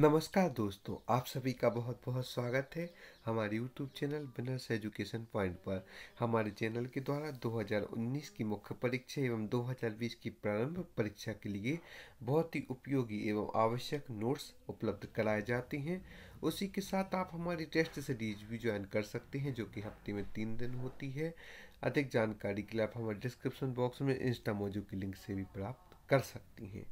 नमस्कार दोस्तों आप सभी का बहुत बहुत स्वागत है हमारे YouTube channel banners education point पर हमारे चैनल के द्वारा 2019 की मुख्य परीक्षा एवं 2020 की प्रारंभ परीक्षा के लिए बहुत ही उपयोगी एवं आवश्यक नोट्स उपलब्ध कराए जाते हैं उसी के साथ आप हमारी टेस्ट सीरीज भी ज्वाइन कर सकते हैं जो कि हफ्ते में तीन दिन होती है अधिक जानकारी के लिए आप हमारे डिस्क्रिप्शन बॉक्स में इंस्टा मोजू की लिंक से भी प्राप्त कर सकती हैं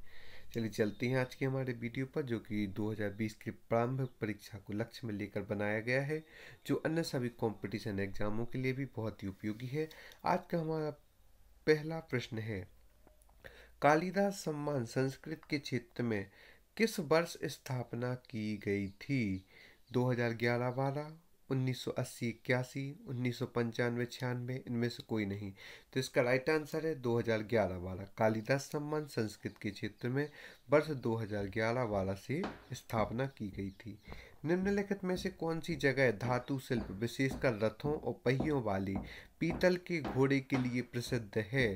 चलिए चलते हैं आज के हमारे वीडियो पर जो कि 2020 की प्रारंभिक परीक्षा को लक्ष्य में लेकर बनाया गया है जो अन्य सभी कंपटीशन एग्जामों के लिए भी बहुत ही उपयोगी है आज का हमारा पहला प्रश्न है कालिदास सम्मान संस्कृत के क्षेत्र में किस वर्ष स्थापना की गई थी 2011 बारह उन्नीस सौ अस्सी इक्यासी उन्नीस सौ पंचानवे छियानवे इनमें से कोई नहीं तो इसका राइट आंसर है 2011 वाला कालिदास सम्मान संस्कृत के क्षेत्र में वर्ष 2011 वाला से स्थापना की गई थी निम्नलिखित में से कौन सी जगह धातु शिल्प विशेषकर रथों और पहियों वाले पीतल के घोड़े के लिए प्रसिद्ध है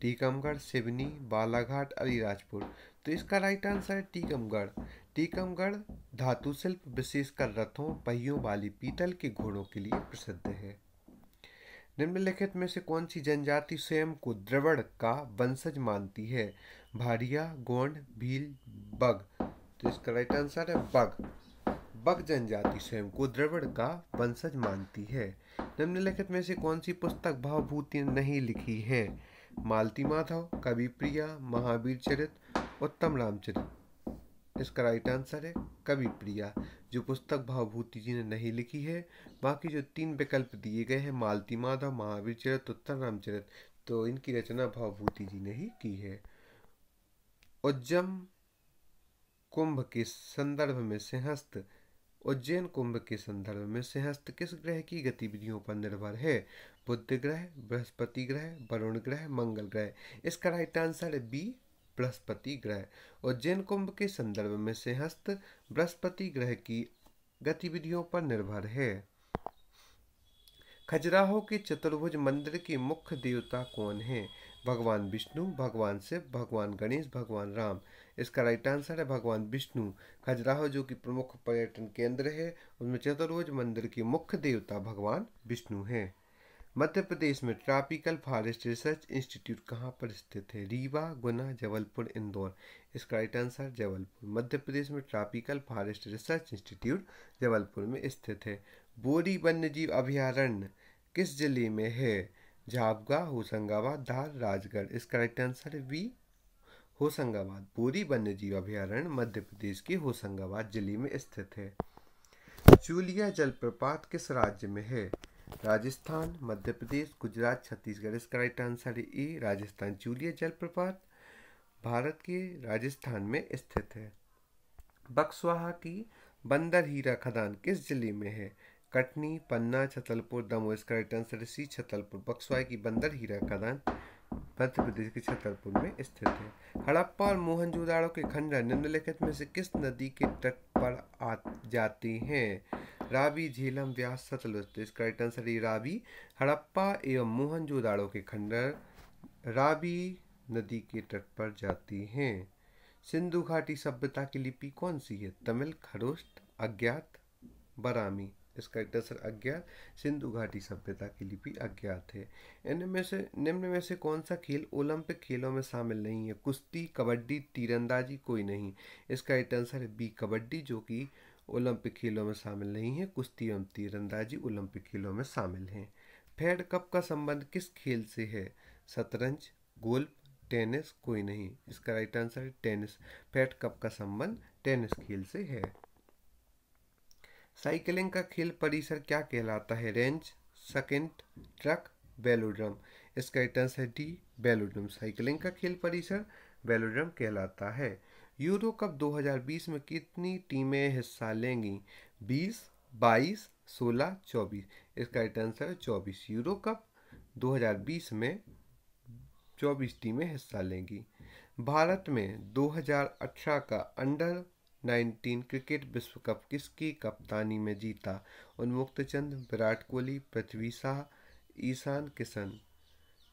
टीकमगढ़ सिवनी बालाघाट अलीराजपुर तो इसका राइट आंसर है टीकमगढ़ टीकमगढ़ धातु शिल्प विशेषकर रथों पहियों वाली पीतल के घोड़ों के लिए प्रसिद्ध है निम्नलिखित में से कौन सी जनजाति स्वयं को द्रवड़ का वंशज मानती है भारिया गोंड भील बग तो इसका राइट आंसर है बग बग जनजाति स्वयं को द्रवड़ का वंशज मानती है निम्नलिखित में से कौन सी पुस्तक भावभूति नहीं लिखी है मालती माधव कवि प्रिया महावीर चरित उत्तम रामचरित इसका राइट आंसर है कवि प्रिया जो पुस्तक भावभूति जी ने नहीं लिखी है बाकी जो तीन विकल्प दिए गए हैं मालती माधव महावीर चरित उत्तम रामचरित तो इनकी रचना भावभूति जी ने ही की है उज्जम कुंभ के संदर्भ में सिंहस्त उज्जैन कुंभ के संदर्भ में सिंहस्त किस ग्रह की गतिविधियों पर निर्भर है बुद्ध ग्रह बृहस्पति ग्रह वरुण ग्रह मंगल ग्रह इसका राइट आंसर है बी बृहस्पति ग्रह उज्जैन कुंभ के संदर्भ में सिंहस्थ बृहस्पति ग्रह की गतिविधियों पर निर्भर है खजुराहो के चतुर्भुज मंदिर के मुख्य देवता कौन है भगवान विष्णु भगवान शिव भगवान गणेश भगवान राम इसका राइट आंसर है भगवान विष्णु खजुराहो जो कि प्रमुख पर्यटन केंद्र है उनमें चतुर्भुज मंदिर के मुख्य देवता भगवान विष्णु है मध्य प्रदेश में ट्रॉपिकल फॉरेस्ट रिसर्च इंस्टीट्यूट कहाँ पर स्थित है रीवा गुना जबलपुर इंदौर इसका राइट आंसर जबलपुर मध्य प्रदेश में tropical forest research institute Jabalpur में स्थित है बोरी वन्यजीव अभ्यारण्य किस जिले में है झाबगा होशंगाबाद धार राजगढ़ इसका राइट आंसर वी होशंगाबाद बोरी वन्यजीव अभ्यारण्य मध्य प्रदेश के होशंगाबाद जिले में स्थित है चूलिया जलप्रपात किस राज्य में है राजस्थान मध्य प्रदेश गुजरात छत्तीसगढ़ इसका राइट आंसर है ई राजस्थान चूलिया जलप्रपात भारत के राजस्थान में स्थित है बक्सवाहा की बंदर हीरा खदान किस जिले में है कटनी पन्ना छतलपुर दमोह इसका राइट आंसर है सी छतलपुर बक्सवाहा की बंदर हीरा खदान मध्य प्रदेश के छतरपुर में स्थित है हड़प्पा और मोहनजोदाड़ो के खंडर निम्नलिखित में से किस नदी के तट पर आ जाते हैं रावी झेलम व्यास सतलुज तो इसका राइट आंसर रावी हड़प्पा एवं मोहनजोदाड़ो के खंडर रावी नदी के तट पर जाती हैं सिंधु घाटी सभ्यता की लिपि कौन सी है तमिल खरोस्त अज्ञात बरामी इसका आंसर अज्ञात सिंधु घाटी सभ्यता की लिपि अज्ञात है इनमें से निम्न में से कौन सा खेल ओलंपिक खेलों में शामिल नहीं है कुश्ती कबड्डी तीरंदाजी कोई नहीं इसका आंसर है बी कबड्डी जो कि ओलंपिक खेलों में शामिल नहीं है कुश्ती एवं तीरंदाजी ओलंपिक खेलों में शामिल हैं फेड कप का संबंध किस खेल से है शतरंज गोल्फ टेनिस कोई नहीं इसका राइट आंसर है टेनिस फेड कप का संबंध टेनिस खेल से है साइकिलिंग का खेल परिसर क्या कहलाता है रेंज सेकेंड ट्रक बेलोड्रम इसका राइट आंसर है डी बेलोड्रम साइकिलिंग का खेल परिसर बेलोड्रम कहलाता है यूरो कप 2020 में कितनी टीमें हिस्सा लेंगी 20, 22, 16, 24 इसका राइट आंसर है 24 यूरो कप 2020 में 24 टीमें हिस्सा लेंगी भारत में 2018 का अंडर 19 क्रिकेट विश्व कप किसकी कप्तानी में जीता उन्मुक्त चंद विराट कोहली पृथ्वी शाह ईशान किशन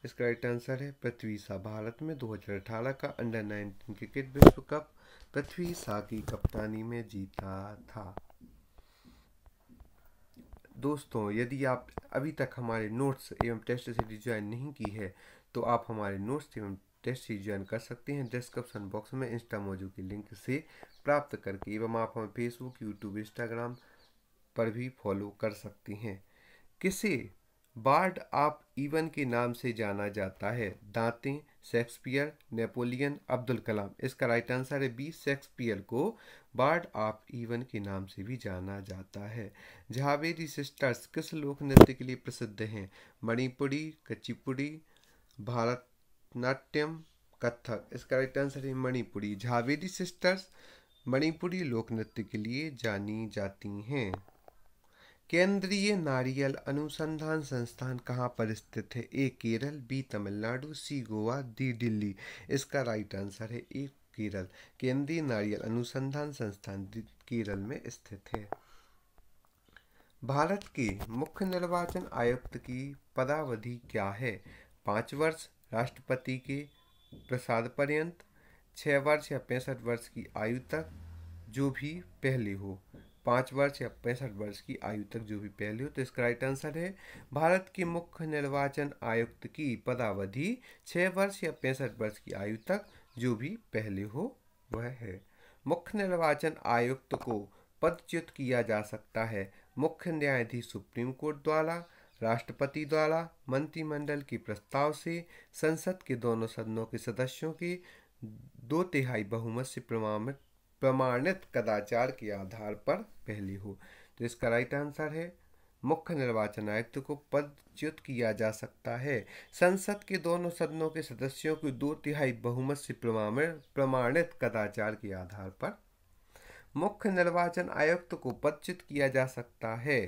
इसका राइट आंसर है पृथ्वी शाह भारत में 2018 का अंडर 19 क्रिकेट विश्व कप पृथ्वी शाह की कप्तानी में जीता था दोस्तों यदि आप अभी तक हमारे नोट्स एवं टेस्ट सीरीज ज्वाइन नहीं की है तो आप हमारे नोट्स एवं टेस्ट सीरीज ज्वाइन कर सकते हैं डिस्क्रिप्शन बॉक्स में इंस्टा मोजो की लिंक से प्राप्त करके एवं आप हमें फेसबुक यूट्यूब इंस्टाग्राम पर भी फॉलो कर सकती हैं किसे बार्ड आप इवन के नाम से जाना जाता है दांते शेक्सपियर नेपोलियन अब्दुल कलाम इसका राइट आंसर है बी शेक्सपियर को बार्ड आप इवन के नाम से भी जाना जाता है झावेरी सिस्टर्स किस लोक नृत्य के लिए प्रसिद्ध हैं मणिपुरी कचिपुड़ी भारतनाट्यम कथक इसका राइट आंसर है मणिपुरी झावेरी सिस्टर्स मणिपुरी लोक नृत्य के लिए जानी जाती हैं केंद्रीय नारियल अनुसंधान संस्थान कहाँ पर स्थित है A Kerala B Tamil Nadu C Goa D Delhi इसका राइट आंसर है ए केरल केंद्रीय नारियल अनुसंधान संस्थान केरल में स्थित है भारत के मुख्य निर्वाचन आयुक्त की पदावधि क्या है पाँच वर्ष राष्ट्रपति के प्रसाद पर्यंत छः वर्ष या पैंसठ वर्ष की आयु तक जो भी पहले हो पाँच वर्ष या पैंसठ वर्ष की आयु तक जो भी पहले हो तो इसका राइट आंसर है भारत के मुख्य निर्वाचन आयुक्त की पदावधि छः वर्ष या पैंसठ वर्ष की आयु तक जो भी पहले हो वह है मुख्य निर्वाचन आयुक्त को पदच्युत किया जा सकता है मुख्य न्यायाधीश सुप्रीम कोर्ट द्वारा राष्ट्रपति द्वारा मंत्रिमंडल के प्रस्ताव से संसद के दोनों सदनों के सदस्यों के दो तिहाई बहुमत से प्रमाणित प्रमाणित कदाचार के आधार पर पहली हो तो इसका राइट आंसर है मुख्य निर्वाचन आयुक्त को पदच्युत किया जा सकता है संसद के दोनों सदनों के सदस्यों की दो तिहाई बहुमत से प्रमाणित कदाचार के आधार पर मुख्य निर्वाचन आयुक्त को पदच्युत किया जा सकता है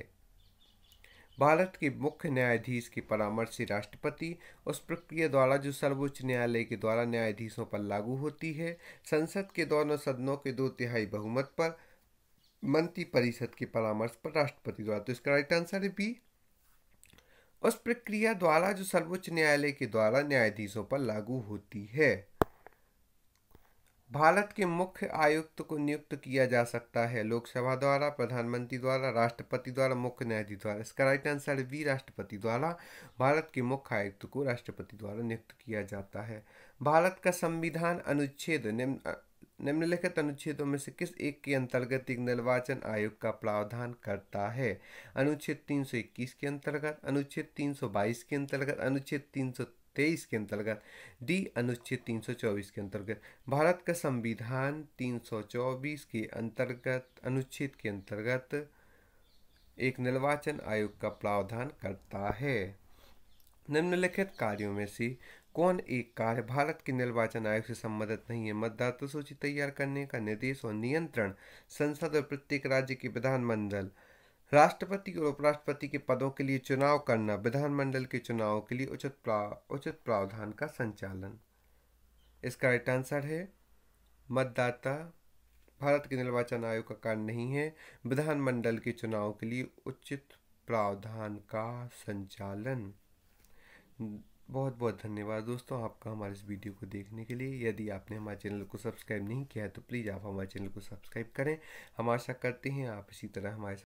भारत के मुख्य न्यायाधीश के परामर्श से राष्ट्रपति उस प्रक्रिया द्वारा जो सर्वोच्च न्यायालय के द्वारा न्यायाधीशों पर लागू होती है संसद के दोनों सदनों के दो तिहाई बहुमत पर मंत्री परिषद के परामर्श पर राष्ट्रपति द्वारा तो इसका राइट आंसर है बी उस प्रक्रिया द्वारा जो सर्वोच्च न्यायालय के द्वारा न्यायाधीशों पर लागू होती है भारत के मुख्य आयुक्त को नियुक्त किया जा सकता है लोकसभा द्वारा प्रधानमंत्री द्वारा राष्ट्रपति द्वारा मुख्य न्यायाधीश द्वारा इसका राइट आंसर बी राष्ट्रपति द्वारा भारत के मुख्य आयुक्त को राष्ट्रपति द्वारा नियुक्त किया जाता है भारत का संविधान अनुच्छेद निम्न निम्नलिखित अनुच्छेदों में से किस एक के अंतर्गत एक निर्वाचन आयोग का प्रावधान करता है अनुच्छेद 321 के अंतर्गत अनुच्छेद 322 के अंतर्गत अनुच्छेद 323 के अंतर्गत डी अनुच्छेद 324 के अंतर्गत भारत का संविधान 324 के अंतर्गत अनुच्छेद के अंतर्गत एक निर्वाचन आयोग का प्रावधान करता है निम्नलिखित कार्यों में से कौन एक कार्य भारत के निर्वाचन आयोग से संबंधित नहीं है मतदाता सूची तैयार करने का निर्देश और नियंत्रण संसद और प्रत्येक राज्य के विधानमंडल राष्ट्रपति और उपराष्ट्रपति के पदों के लिए चुनाव करना विधानमंडल के चुनाव के लिए उचित उचित प्रावधान का संचालन इसका राइट आंसर है मतदाता भारत के निर्वाचन आयोग का कार्य नहीं है विधानमंडल के चुनाव के लिए उचित प्रावधान का संचालन बहुत बहुत धन्यवाद दोस्तों आपका हमारे इस वीडियो को देखने के लिए यदि आपने हमारे चैनल को सब्सक्राइब नहीं किया है तो प्लीज़ आप हमारे चैनल को सब्सक्राइब करें हम आशा करते हैं आप इसी तरह हमारे